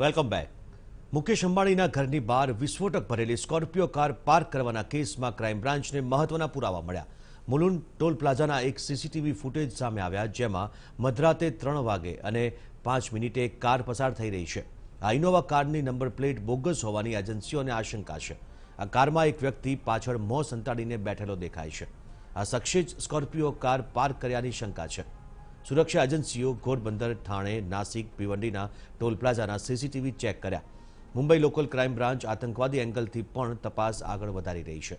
welcome back Mukesh અંબાણીના ઘરની બહાર વિસ્ફોટક ભરેલી સ્કોર્પિયો કાર પાર્ક કરવાના કેસમાં ક્રાઇમ બ્રાન્ચને મહત્વના પુરાવા મળ્યા મુલુન ટોલ પ્લાઝાના એક સીસીટીવી ફૂટેજ સામે આવ્યા જેમાં મધરાતે ત્રણ વાગે અને પાંચ મિનિટે કાર પસાર થઈ રહી છે આ ઇનોવા કારની નંબર પ્લેટ બોગસ હોવાની એજન્સીઓને આશંકા છે આ કારમાં એક વ્યક્તિ પાછળ મોં સંતાડીને બેઠેલો દેખાય છે આ શખ્સે જ સ્કોર્પિયો કાર પાર્ક કર્યાની શંકા છે સુરક્ષા એજન્સીઓ ઘોડબંદર થાણે નાસિક ભિવંડીના ટોલ પ્લાઝાના સીસીટીવી ચેક કર્યા મુંબઈ લોકલ ક્રાઇમ બ્રાન્ચ આતંકવાદી એંગલથી પણ તપાસ આગળ વધારી રહી છે